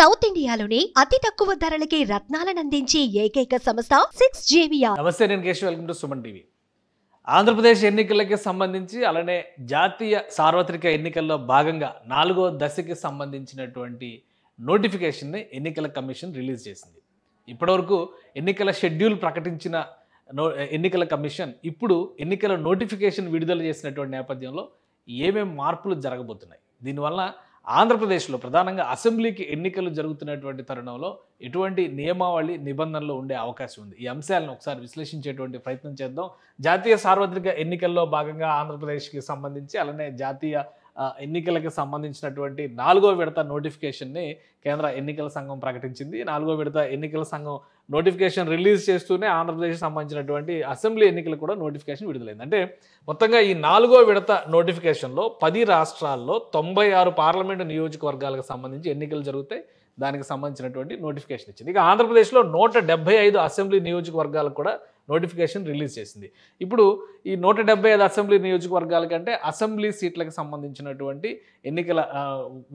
south ఇండియాలోని అతి తక్కువ ధరలకి రత్నాలను అందించే ఏకైక సంస్థ సిక్స్ జేవియా నమస్తే నేను Keshav welcome to Suman TV Andhra Pradesh ఎన్నికలకి సంబంధించి అలానే జాతీయ సార్వత్రిక ఎన్నికల్లో భాగంగా నాలుగో దశకి సంబంధించినటువంటి నోటిఫికేషన్ని ఎన్నికల కమిషన్ రిలీజ్ చేసింది ఇప్పటివరకు ఎన్నికల షెడ్యూల్ ప్రకటించిన ఎన్నికల కమిషన్ ఇప్పుడు ఎన్నికల నోటిఫికేషన్ విడుదల చేసినటువంటి నేపథ్యంలో ఏమేమి మార్పులు జరగబోతున్నాయి దీనివల్ల ఆంధ్రప్రదేశ్లో ప్రధానంగా అసెంబ్లీకి ఎన్నికలు జరుగుతున్నటువంటి తరుణంలో ఎటువంటి నియమావళి నిబంధనలు ఉండే అవకాశం ఉంది ఈ అంశాలను ఒకసారి విశ్లేషించేటువంటి ప్రయత్నం చేద్దాం జాతీయ సార్వత్రిక ఎన్నికల్లో భాగంగా ఆంధ్రప్రదేశ్కి సంబంధించి అలానే జాతీయ ఎన్నికలకు సంబంధించినటువంటి నాలుగో విడత నోటిఫికేషన్ని కేంద్ర ఎన్నికల సంఘం ప్రకటించింది నాలుగో విడత ఎన్నికల సంఘం నోటిఫికేషన్ రిలీజ్ చేస్తూనే ఆంధ్రప్రదేశ్కి సంబంధించినటువంటి అసెంబ్లీ ఎన్నికలు కూడా నోటిఫికేషన్ విడుదలైంది అంటే మొత్తంగా ఈ నాలుగో విడత నోటిఫికేషన్లో పది రాష్ట్రాల్లో తొంభై ఆరు పార్లమెంటు నియోజకవర్గాలకు సంబంధించి ఎన్నికలు జరుగుతాయి దానికి సంబంధించినటువంటి నోటిఫికేషన్ ఇచ్చింది ఇక ఆంధ్రప్రదేశ్లో నూట డెబ్బై ఐదు అసెంబ్లీ నియోజకవర్గాలకు కూడా నోటిఫికేషన్ రిలీజ్ చేసింది ఇప్పుడు ఈ నూట డెబ్బై ఐదు అసెంబ్లీ నియోజకవర్గాల కంటే అసెంబ్లీ సీట్లకు సంబంధించినటువంటి ఎన్నికల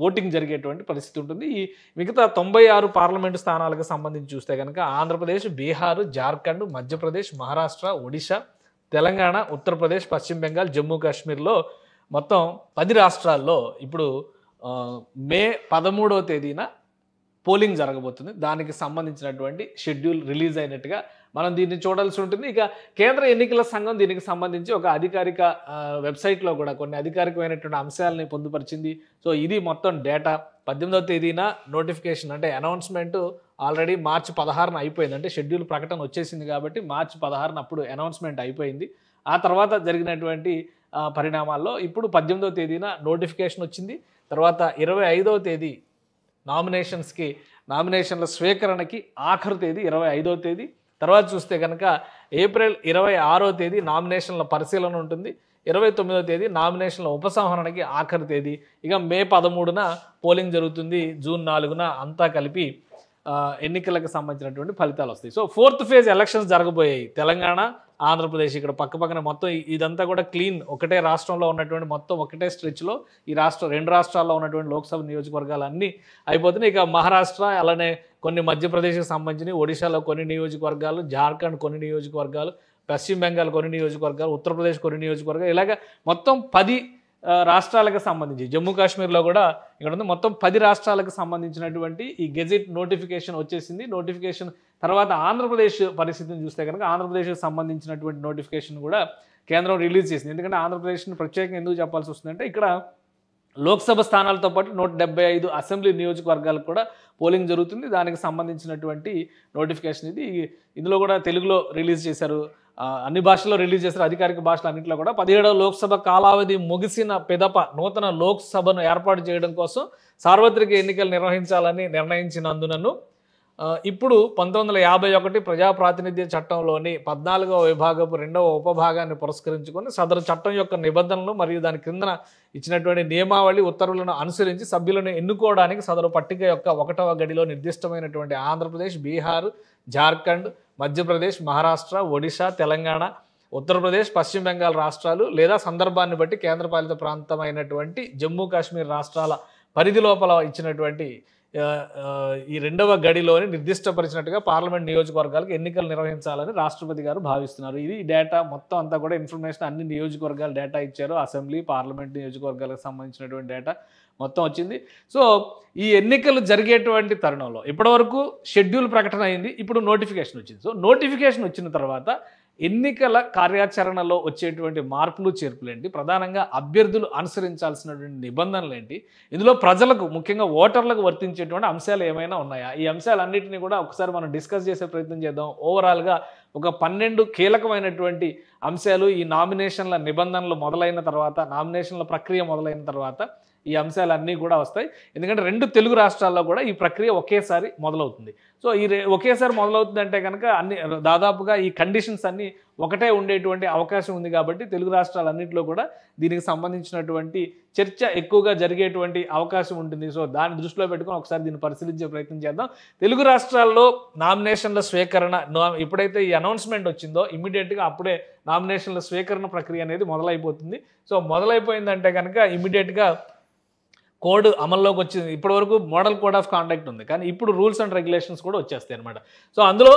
ఓటింగ్ జరిగేటువంటి పరిస్థితి ఉంటుంది ఈ మిగతా తొంభై ఆరు పార్లమెంటు స్థానాలకు సంబంధించి చూస్తే కనుక ఆంధ్రప్రదేశ్ బీహారు జార్ఖండ్ మధ్యప్రదేశ్ మహారాష్ట్ర ఒడిశా తెలంగాణ ఉత్తరప్రదేశ్ పశ్చిమ బెంగాల్ జమ్మూ కాశ్మీర్లో మొత్తం పది రాష్ట్రాల్లో ఇప్పుడు మే పదమూడవ తేదీన పోలింగ్ జరగబోతుంది దానికి సంబంధించినటువంటి షెడ్యూల్ రిలీజ్ అయినట్టుగా మనం దీన్ని చూడాల్సి ఉంటుంది ఇక కేంద్ర ఎన్నికల సంఘం దీనికి సంబంధించి ఒక అధికారిక వెబ్సైట్లో కూడా కొన్ని అధికారికమైనటువంటి అంశాలని పొందుపరిచింది సో ఇది మొత్తం డేటా పద్దెనిమిదవ తేదీన నోటిఫికేషన్ అంటే అనౌన్స్మెంట్ ఆల్రెడీ మార్చి పదహారున అయిపోయింది అంటే షెడ్యూల్ ప్రకటన వచ్చేసింది కాబట్టి మార్చి పదహారున అప్పుడు అనౌన్స్మెంట్ అయిపోయింది ఆ తర్వాత జరిగినటువంటి పరిణామాల్లో ఇప్పుడు పద్దెనిమిదవ తేదీన నోటిఫికేషన్ వచ్చింది తర్వాత ఇరవై ఐదవ తేదీ నామినేషన్స్కి నామినేషన్ల స్వీకరణకి ఆఖరు తేదీ ఇరవై ఐదో తేదీ తర్వాత చూస్తే కనుక ఏప్రిల్ ఇరవై ఆరో తేదీ నామినేషన్ల పరిశీలన ఉంటుంది ఇరవై తొమ్మిదో తేదీ నామినేషన్ల ఉపసంహరణకి ఆఖరి తేదీ ఇక మే పదమూడున పోలింగ్ జరుగుతుంది జూన్ నాలుగున అంతా కలిపి ఎన్నికలకు సంబంధించినటువంటి ఫలితాలు వస్తాయి సో ఫోర్త్ ఫేజ్ ఎలక్షన్స్ జరగబోయాయి తెలంగాణ ఆంధ్రప్రదేశ్ ఇక్కడ పక్క పక్కన మొత్తం ఇదంతా కూడా క్లీన్ ఒకటే రాష్ట్రంలో ఉన్నటువంటి మొత్తం ఒకటే స్ట్రెచ్లో ఈ రాష్ట్రం రెండు రాష్ట్రాల్లో ఉన్నటువంటి లోక్సభ నియోజకవర్గాలు అన్నీ అయిపోతున్నాయి ఇక మహారాష్ట్ర అలానే కొన్ని మధ్యప్రదేశ్కి సంబంధించినవి ఒడిశాలో కొన్ని నియోజకవర్గాలు జార్ఖండ్ కొన్ని నియోజకవర్గాలు పశ్చిమ బెంగాల్ కొన్ని నియోజకవర్గాలు ఉత్తరప్రదేశ్ కొన్ని నియోజకవర్గాలు ఇలాగ మొత్తం పది రాష్ట్రాలకు సంబంధించి జమ్మూ కాశ్మీర్లో కూడా ఇక్కడ ఉంది మొత్తం పది రాష్ట్రాలకు సంబంధించినటువంటి ఈ గెజిట్ నోటిఫికేషన్ వచ్చేసింది నోటిఫికేషన్ తర్వాత ఆంధ్రప్రదేశ్ పరిస్థితిని చూస్తే కనుక ఆంధ్రప్రదేశ్కి సంబంధించినటువంటి నోటిఫికేషన్ కూడా కేంద్రం రిలీజ్ చేసింది ఎందుకంటే ఆంధ్రప్రదేశ్ని ప్రత్యేకంగా ఎందుకు చెప్పాల్సి వస్తుందంటే ఇక్కడ లోక్సభ స్థానాలతో పాటు నూట డెబ్బై ఐదు అసెంబ్లీ నియోజకవర్గాలకు కూడా పోలింగ్ జరుగుతుంది దానికి సంబంధించినటువంటి నోటిఫికేషన్ ఇది ఇందులో కూడా తెలుగులో రిలీజ్ చేశారు అన్ని భాషల్లో రిలీజ్ చేసిన అధికారిక భాషలు అన్నింటిలో కూడా పదిహేడవ లోక్సభ కాలావధి ముగిసిన పెదప నూతన లోక్సభను ఏర్పాటు చేయడం కోసం సార్వత్రిక ఎన్నికలు నిర్వహించాలని నిర్ణయించినందునను ఇప్పుడు పంతొమ్మిది వందల యాభై ఒకటి ప్రజాప్రాతినిధ్య చట్టంలోని పద్నాలుగవ విభాగపు రెండవ ఉపభాగాన్ని పురస్కరించుకొని సదరు చట్టం యొక్క నిబంధనలు మరియు దాని క్రిందన ఇచ్చినటువంటి నియమావళి ఉత్తర్వులను అనుసరించి సభ్యులను ఎన్నుకోవడానికి సదరు పట్టిక యొక్క ఒకటవ గడిలో నిర్దిష్టమైనటువంటి ఆంధ్రప్రదేశ్ బీహార్ జార్ఖండ్ మధ్యప్రదేశ్ మహారాష్ట్ర ఒడిశా తెలంగాణ ఉత్తరప్రదేశ్ పశ్చిమ బెంగాల్ రాష్ట్రాలు లేదా సందర్భాన్ని బట్టి కేంద్రపాలిత ప్రాంతమైనటువంటి జమ్మూ కాశ్మీర్ రాష్ట్రాల పరిధి లోపల ఇచ్చినటువంటి ఈ రెండవ గడిలోని నిర్దిష్టపరిచినట్టుగా పార్లమెంట్ నియోజకవర్గాలకు ఎన్నికలు నిర్వహించాలని రాష్ట్రపతి గారు భావిస్తున్నారు ఇది డేటా మొత్తం అంతా కూడా ఇన్ఫర్మేషన్ అన్ని నియోజకవర్గాల డేటా ఇచ్చారు అసెంబ్లీ పార్లమెంట్ నియోజకవర్గాలకు సంబంధించినటువంటి డేటా మొత్తం వచ్చింది సో ఈ ఎన్నికలు జరిగేటువంటి తరుణంలో ఇప్పటివరకు షెడ్యూల్ ప్రకటన అయింది ఇప్పుడు నోటిఫికేషన్ వచ్చింది సో నోటిఫికేషన్ వచ్చిన తర్వాత ఎన్నికల కార్యాచరణలో వచ్చేటువంటి మార్పులు ఏంటి ప్రధానంగా అభ్యర్థులు అనుసరించాల్సినటువంటి నిబంధనలు ఏంటి ఇందులో ప్రజలకు ముఖ్యంగా ఓటర్లకు వర్తించేటువంటి అంశాలు ఏమైనా ఉన్నాయా ఈ అంశాలన్నింటినీ కూడా ఒకసారి మనం డిస్కస్ చేసే ప్రయత్నం చేద్దాం ఓవరాల్గా ఒక పన్నెండు కీలకమైనటువంటి అంశాలు ఈ నామినేషన్ల నిబంధనలు మొదలైన తర్వాత నామినేషన్ల ప్రక్రియ మొదలైన తర్వాత ఈ అంశాలన్నీ కూడా వస్తాయి ఎందుకంటే రెండు తెలుగు రాష్ట్రాల్లో కూడా ఈ ప్రక్రియ ఒకేసారి మొదలవుతుంది సో ఈ ఒకేసారి మొదలవుతుంది అంటే కనుక అన్ని దాదాపుగా ఈ కండిషన్స్ అన్నీ ఒకటే ఉండేటువంటి అవకాశం ఉంది కాబట్టి తెలుగు రాష్ట్రాలన్నింటిలో కూడా దీనికి సంబంధించినటువంటి చర్చ ఎక్కువగా జరిగేటువంటి అవకాశం ఉంటుంది సో దాన్ని దృష్టిలో పెట్టుకుని ఒకసారి దీన్ని పరిశీలించే ప్రయత్నం చేద్దాం తెలుగు రాష్ట్రాల్లో నామినేషన్ల స్వీకరణ ఎప్పుడైతే ఈ అనౌన్స్మెంట్ వచ్చిందో ఇమీడియట్గా అప్పుడే నామినేషన్ల స్వీకరణ ప్రక్రియ అనేది మొదలైపోతుంది సో మొదలైపోయిందంటే కనుక ఇమీడియట్గా కోడ్ అమల్లోకి వచ్చింది ఇప్పటివరకు మోడల్ కోడ్ ఆఫ్ కాండక్ట్ ఉంది కానీ ఇప్పుడు రూల్స్ అండ్ రెగ్యులేషన్స్ కూడా వచ్చేస్తాయి అనమాట సో అందులో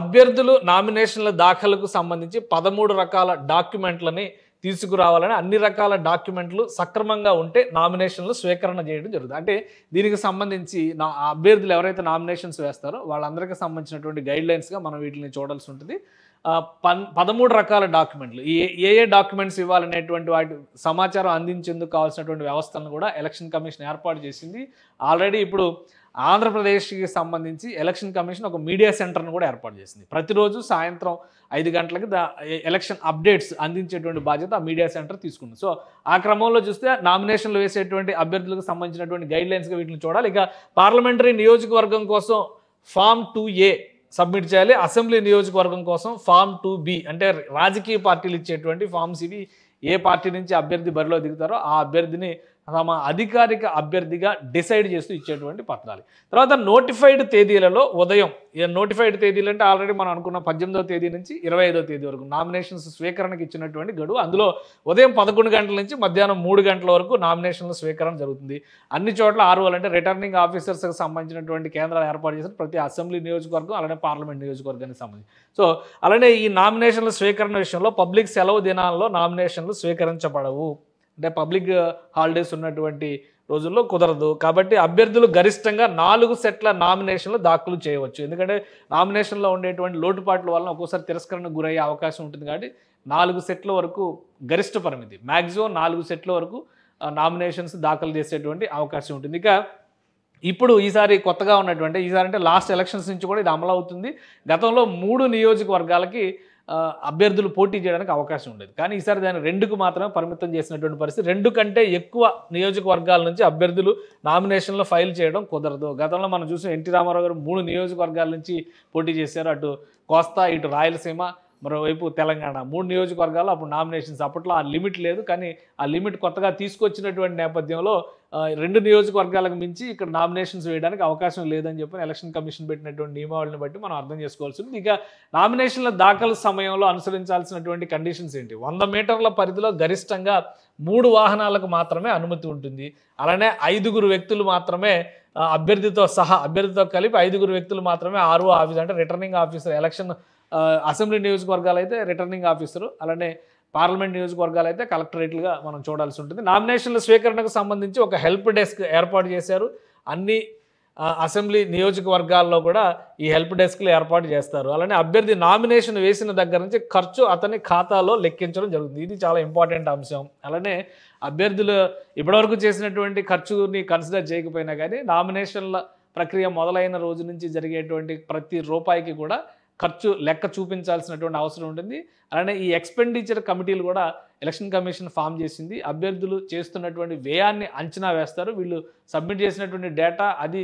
అభ్యర్థులు నామినేషన్ల దాఖలకు సంబంధించి పదమూడు రకాల డాక్యుమెంట్లని తీసుకురావాలని అన్ని రకాల డాక్యుమెంట్లు సక్రమంగా ఉంటే నామినేషన్లు స్వీకరణ చేయడం జరుగుతుంది అంటే దీనికి సంబంధించి నా అభ్యర్థులు ఎవరైతే నామినేషన్స్ వేస్తారో వాళ్ళందరికీ సంబంధించినటువంటి గైడ్ లైన్స్గా మనం వీటిని చూడాల్సి ఉంటుంది పన్ పదమూడు రకాల డాక్యుమెంట్లు ఏ ఏ డాక్యుమెంట్స్ ఇవ్వాలనేటువంటి వాటి సమాచారం అందించేందుకు కావాల్సినటువంటి వ్యవస్థలను కూడా ఎలక్షన్ కమిషన్ ఏర్పాటు చేసింది ఆల్రెడీ ఇప్పుడు ఆంధ్రప్రదేశ్కి సంబంధించి ఎలక్షన్ కమిషన్ ఒక మీడియా సెంటర్ను కూడా ఏర్పాటు చేసింది ప్రతిరోజు సాయంత్రం ఐదు గంటలకి దా ఎలక్షన్ అప్డేట్స్ అందించేటువంటి బాధ్యత ఆ మీడియా సెంటర్ తీసుకుంది సో ఆ క్రమంలో చూస్తే నామినేషన్లు వేసేటువంటి అభ్యర్థులకు సంబంధించినటువంటి గైడ్లైన్స్గా వీటిని చూడాలి ఇక పార్లమెంటరీ నియోజకవర్గం కోసం ఫామ్ టూ ఏ సబ్మిట్ చేయాలి అసెంబ్లీ నియోజకవర్గం కోసం ఫామ్ టూ బి అంటే రాజకీయ పార్టీలు ఇచ్చేటువంటి ఫామ్స్ ఇవి ఏ పార్టీ నుంచి అభ్యర్థి బరిలో దిగుతారో ఆ అభ్యర్థిని తమ అధికారిక అభ్యర్థిగా డిసైడ్ చేస్తూ ఇచ్చేటువంటి పత్రాలు తర్వాత నోటిఫైడ్ తేదీలలో ఉదయం నోటిఫైడ్ తేదీలు అంటే ఆల్రెడీ మనం అనుకున్న పద్దెనిమిదో తేదీ నుంచి ఇరవై ఐదో తేదీ వరకు నామినేషన్స్ స్వీకరణకు ఇచ్చినటువంటి గడువు అందులో ఉదయం పదకొండు గంటల నుంచి మధ్యాహ్నం మూడు గంటల వరకు నామినేషన్ల స్వీకరణ జరుగుతుంది అన్ని చోట్ల ఆరు అంటే రిటర్నింగ్ ఆఫీసర్స్కి సంబంధించినటువంటి కేంద్రాలు ఏర్పాటు చేసిన ప్రతి అసెంబ్లీ నియోజకవర్గం అలానే పార్లమెంట్ నియోజకవర్గానికి సంబంధించి సో అలానే ఈ నామినేషన్ల స్వీకరణ విషయంలో పబ్లిక్ సెలవు దినాల్లో నామినేషన్లు స్వీకరించబడవు అంటే పబ్లిక్ హాలిడేస్ ఉన్నటువంటి రోజుల్లో కుదరదు కాబట్టి అభ్యర్థులు గరిష్టంగా నాలుగు సెట్ల నామినేషన్లు దాఖలు చేయవచ్చు ఎందుకంటే నామినేషన్లో ఉండేటువంటి లోటుపాట్ల వలన ఒక్కోసారి తిరస్కరణకు గురయ్యే అవకాశం ఉంటుంది కాబట్టి నాలుగు సెట్ల వరకు గరిష్ట పరిమితి మ్యాక్సిమం నాలుగు సెట్ల వరకు నామినేషన్స్ దాఖలు చేసేటువంటి అవకాశం ఉంటుంది ఇక ఇప్పుడు ఈసారి కొత్తగా ఉన్నటువంటి ఈసారి అంటే లాస్ట్ ఎలక్షన్స్ నుంచి కూడా ఇది అమలవుతుంది గతంలో మూడు నియోజకవర్గాలకి అభ్యర్థులు పోటీ చేయడానికి అవకాశం ఉండేది కానీ ఈసారి దాన్ని రెండుకు మాత్రమే పరిమితం చేసినటువంటి పరిస్థితి రెండు కంటే ఎక్కువ నియోజకవర్గాల నుంచి అభ్యర్థులు నామినేషన్లో ఫైల్ చేయడం కుదరదు గతంలో మనం చూసిన ఎన్టీ రామారావు గారు మూడు నియోజకవర్గాల నుంచి పోటీ చేశారు అటు కోస్తా ఇటు రాయలసీమ మరోవైపు తెలంగాణ మూడు నియోజకవర్గాలు అప్పుడు నామినేషన్స్ అప్పట్లో ఆ లిమిట్ లేదు కానీ ఆ లిమిట్ కొత్తగా తీసుకొచ్చినటువంటి నేపథ్యంలో రెండు నియోజకవర్గాలకు మించి ఇక్కడ నామినేషన్స్ వేయడానికి అవకాశం లేదని చెప్పి ఎలక్షన్ కమిషన్ పెట్టినటువంటి నియమావళిని బట్టి మనం అర్థం చేసుకోవాల్సి ఉంది ఇక నామినేషన్ల దాఖలు సమయంలో అనుసరించాల్సినటువంటి కండిషన్స్ ఏంటి వంద మీటర్ల పరిధిలో గరిష్టంగా మూడు వాహనాలకు మాత్రమే అనుమతి ఉంటుంది అలానే ఐదుగురు వ్యక్తులు మాత్రమే అభ్యర్థితో సహా అభ్యర్థితో కలిపి ఐదుగురు వ్యక్తులు మాత్రమే ఆరు ఆఫీసర్ అంటే రిటర్నింగ్ ఆఫీసర్ ఎలక్షన్ అసెంబ్లీ నియోజకవర్గాలు అయితే రిటర్నింగ్ ఆఫీసరు అలానే పార్లమెంట్ నియోజకవర్గాలు అయితే కలెక్టరేట్లుగా మనం చూడాల్సి ఉంటుంది నామినేషన్ల స్వీకరణకు సంబంధించి ఒక హెల్ప్ డెస్క్ ఏర్పాటు చేశారు అన్ని అసెంబ్లీ నియోజకవర్గాల్లో కూడా ఈ హెల్ప్ డెస్క్లు ఏర్పాటు చేస్తారు అలానే అభ్యర్థి నామినేషన్ వేసిన దగ్గర నుంచి ఖర్చు అతని ఖాతాలో లెక్కించడం జరుగుతుంది ఇది చాలా ఇంపార్టెంట్ అంశం అలానే అభ్యర్థులు ఇప్పటివరకు చేసినటువంటి ఖర్చుని కన్సిడర్ చేయకపోయినా కానీ నామినేషన్ల ప్రక్రియ మొదలైన రోజు నుంచి జరిగేటువంటి ప్రతి రూపాయికి కూడా ఖర్చు లెక్క చూపించాల్సినటువంటి అవసరం ఉంటుంది అలానే ఈ ఎక్స్పెండిచర్ కమిటీలు కూడా ఎలక్షన్ కమిషన్ ఫామ్ చేసింది అభ్యర్థులు చేస్తున్నటువంటి వ్యయాన్ని అంచనా వేస్తారు వీళ్ళు సబ్మిట్ చేసినటువంటి డేటా అది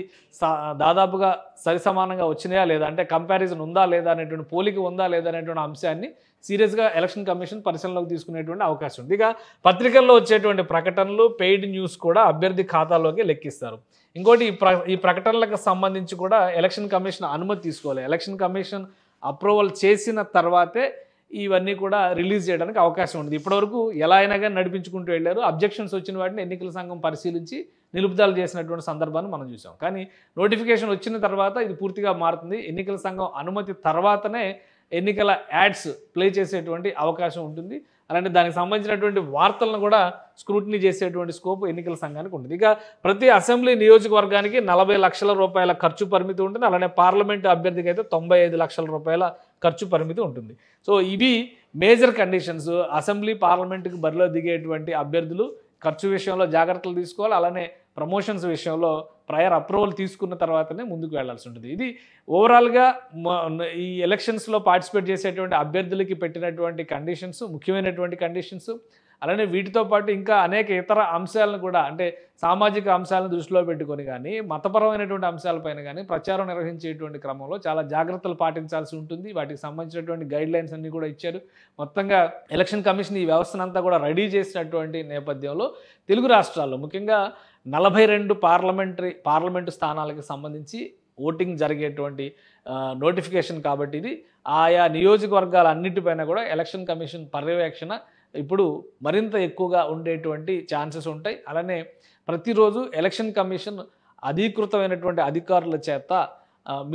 దాదాపుగా సరిసమానంగా వచ్చినాయా లేదా అంటే కంపారిజన్ ఉందా లేదా అనేటువంటి పోలిక ఉందా లేదా అనేటువంటి అంశాన్ని సీరియస్గా ఎలక్షన్ కమిషన్ పరిశీలనలోకి తీసుకునేటువంటి అవకాశం ఉంది ఇక పత్రికల్లో వచ్చేటువంటి ప్రకటనలు పెయిడ్ న్యూస్ కూడా అభ్యర్థి ఖాతాలోకి లెక్కిస్తారు ఇంకోటి ఈ ప్ర ఈ ప్రకటనలకు సంబంధించి కూడా ఎలక్షన్ కమిషన్ అనుమతి తీసుకోవాలి ఎలక్షన్ కమిషన్ అప్రూవల్ చేసిన తర్వాతే ఇవన్నీ కూడా రిలీజ్ చేయడానికి అవకాశం ఉంది ఇప్పటివరకు ఎలా అయినా కానీ నడిపించుకుంటూ వెళ్ళారు అబ్జెక్షన్స్ వచ్చిన వాటిని ఎన్నికల సంఘం పరిశీలించి నిలుపుదల చేసినటువంటి సందర్భాన్ని మనం చూసాం కానీ నోటిఫికేషన్ వచ్చిన తర్వాత ఇది పూర్తిగా మారుతుంది ఎన్నికల సంఘం అనుమతి తర్వాతనే ఎన్నికల యాడ్స్ ప్లే చేసేటువంటి అవకాశం ఉంటుంది అలాంటి దానికి సంబంధించినటువంటి వార్తలను కూడా స్క్రూటినీ చేసేటువంటి స్కోప్ ఎన్నికల సంఘానికి ఉంటుంది ఇక ప్రతి అసెంబ్లీ నియోజకవర్గానికి నలభై లక్షల రూపాయల ఖర్చు పరిమితి ఉంటుంది అలానే పార్లమెంటు అభ్యర్థికి అయితే తొంభై లక్షల రూపాయల ఖర్చు పరిమితి ఉంటుంది సో ఇవి మేజర్ కండిషన్స్ అసెంబ్లీ పార్లమెంట్కి బరిలో దిగేటువంటి అభ్యర్థులు ఖర్చు విషయంలో జాగ్రత్తలు తీసుకోవాలి అలానే ప్రమోషన్స్ విషయంలో ప్రయర్ అప్రూవల్ తీసుకున్న తర్వాతనే ముందుకు వెళ్లాల్సి ఉంటుంది ఇది ఓవరాల్గా ఈ ఎలక్షన్స్లో పార్టిసిపేట్ చేసేటువంటి అభ్యర్థులకి పెట్టినటువంటి కండిషన్స్ ముఖ్యమైనటువంటి కండిషన్స్ అలానే వీటితో పాటు ఇంకా అనేక ఇతర అంశాలను కూడా అంటే సామాజిక అంశాలను దృష్టిలో పెట్టుకొని కానీ మతపరమైనటువంటి అంశాలపైన కానీ ప్రచారం నిర్వహించేటువంటి క్రమంలో చాలా జాగ్రత్తలు పాటించాల్సి ఉంటుంది వాటికి సంబంధించినటువంటి గైడ్ లైన్స్ అన్నీ కూడా ఇచ్చారు మొత్తంగా ఎలక్షన్ కమిషన్ ఈ వ్యవస్థను అంతా కూడా రెడీ చేసినటువంటి నేపథ్యంలో తెలుగు రాష్ట్రాల్లో ముఖ్యంగా నలభై రెండు పార్లమెంటరీ పార్లమెంటు స్థానాలకు సంబంధించి ఓటింగ్ జరిగేటువంటి నోటిఫికేషన్ కాబట్టి ఇది ఆయా నియోజకవర్గాలన్నిటిపైన కూడా ఎలక్షన్ కమిషన్ పర్యవేక్షణ ఇప్పుడు మరింత ఎక్కువగా ఉండేటువంటి ఛాన్సెస్ ఉంటాయి అలానే ప్రతిరోజు ఎలక్షన్ కమిషన్ అధీకృతమైనటువంటి అధికారుల చేత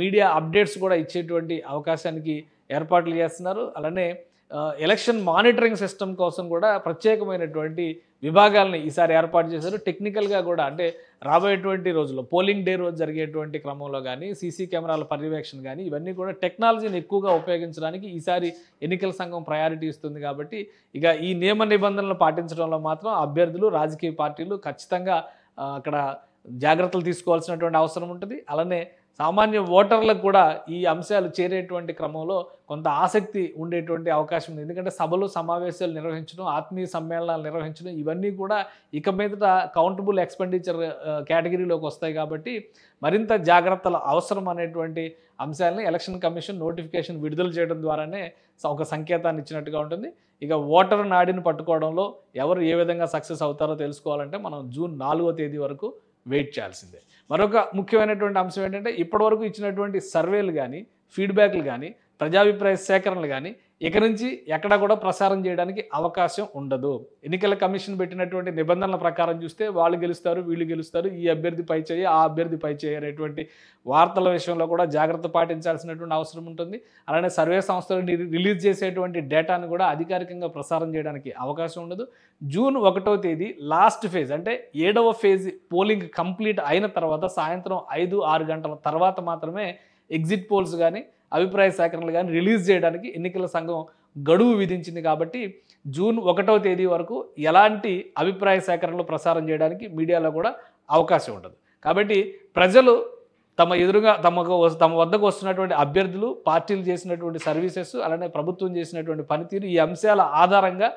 మీడియా అప్డేట్స్ కూడా ఇచ్చేటువంటి అవకాశానికి ఏర్పాట్లు చేస్తున్నారు అలానే ఎలక్షన్ మానిటరింగ్ సిస్టమ్ కోసం కూడా ప్రత్యేకమైనటువంటి విభాగాలని ఈసారి ఏర్పాటు చేశారు టెక్నికల్గా కూడా అంటే రాబోయేటువంటి రోజుల్లో పోలింగ్ డే రోజు జరిగేటువంటి క్రమంలో కానీ సీసీ కెమెరాల పర్యవేక్షణ కానీ ఇవన్నీ కూడా టెక్నాలజీని ఎక్కువగా ఉపయోగించడానికి ఈసారి ఎన్నికల సంఘం ప్రయారిటీ ఇస్తుంది కాబట్టి ఇక ఈ నియమ నిబంధనలు పాటించడంలో మాత్రం అభ్యర్థులు రాజకీయ పార్టీలు ఖచ్చితంగా అక్కడ జాగ్రత్తలు తీసుకోవాల్సినటువంటి అవసరం ఉంటుంది అలానే సామాన్య ఓటర్లకు కూడా ఈ అంశాలు చేరేటువంటి క్రమంలో కొంత ఆసక్తి ఉండేటువంటి అవకాశం ఉంది ఎందుకంటే సభలు సమావేశాలు నిర్వహించడం ఆత్మీయ సమ్మేళనాలు నిర్వహించడం ఇవన్నీ కూడా ఇక మీదట కౌంటబుల్ ఎక్స్పెండిచర్ కేటగిరీలోకి వస్తాయి కాబట్టి మరింత జాగ్రత్తల అవసరం అనేటువంటి అంశాలను ఎలక్షన్ కమిషన్ నోటిఫికేషన్ విడుదల చేయడం ద్వారానే ఒక సంకేతాన్ని ఇచ్చినట్టుగా ఉంటుంది ఇక ఓటర్ నాడిని పట్టుకోవడంలో ఎవరు ఏ విధంగా సక్సెస్ అవుతారో తెలుసుకోవాలంటే మనం జూన్ నాలుగో తేదీ వరకు వెయిట్ చేయాల్సిందే మరొక ముఖ్యమైనటువంటి అంశం ఏంటంటే ఇప్పటివరకు ఇచ్చినటువంటి సర్వేలు కానీ ఫీడ్బ్యాక్లు కానీ ప్రజాభిప్రాయ సేకరణలు కానీ ఇక నుంచి ఎక్కడ కూడా ప్రసారం చేయడానికి అవకాశం ఉండదు ఎన్నికల కమిషన్ పెట్టినటువంటి నిబంధనల ప్రకారం చూస్తే వాళ్ళు గెలుస్తారు వీళ్ళు గెలుస్తారు ఈ అభ్యర్థి పై చేయ ఆ అభ్యర్థి పై చేయ అనేటువంటి వార్తల విషయంలో కూడా జాగ్రత్త పాటించాల్సినటువంటి అవసరం ఉంటుంది అలానే సర్వే సంస్థలు రిలీజ్ చేసేటువంటి డేటాను కూడా అధికారికంగా ప్రసారం చేయడానికి అవకాశం ఉండదు జూన్ ఒకటో తేదీ లాస్ట్ ఫేజ్ అంటే ఏడవ ఫేజ్ పోలింగ్ కంప్లీట్ అయిన తర్వాత సాయంత్రం ఐదు ఆరు గంటల తర్వాత మాత్రమే ఎగ్జిట్ పోల్స్ కానీ అభిప్రాయ సేకరణలు కానీ రిలీజ్ చేయడానికి ఎన్నికల సంఘం గడువు విధించింది కాబట్టి జూన్ ఒకటో తేదీ వరకు ఎలాంటి అభిప్రాయ సేకరణలు ప్రసారం చేయడానికి మీడియాలో కూడా అవకాశం ఉండదు కాబట్టి ప్రజలు తమ ఎదురుగా తమకు తమ వద్దకు వస్తున్నటువంటి అభ్యర్థులు పార్టీలు చేసినటువంటి సర్వీసెస్ అలానే ప్రభుత్వం చేసినటువంటి పనితీరు ఈ అంశాల ఆధారంగా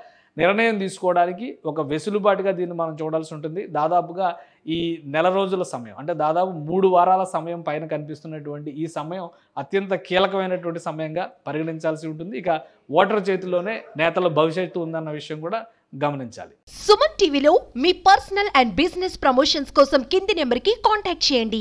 నిర్ణయం తీసుకోవడానికి ఒక వెసులుబాటుగా దీన్ని మనం చూడాల్సి ఉంటుంది దాదాపుగా ఈ నెల రోజుల సమయం అంటే దాదాపు మూడు వారాల సమయం పైన కనిపిస్తున్నటువంటి ఈ సమయం అత్యంత కీలకమైనటువంటి సమయంగా పరిగణించాల్సి ఉంటుంది ఇక ఓటర్ చేతిలోనే నేతల భవిష్యత్తు ఉందన్న విషయం కూడా గమనించాలి సుమన్ టీవీలో మీ పర్సనల్ అండ్ బిజినెస్ ప్రమోషన్స్ కోసం కింది నెంబర్కి కాంటాక్ట్ చేయండి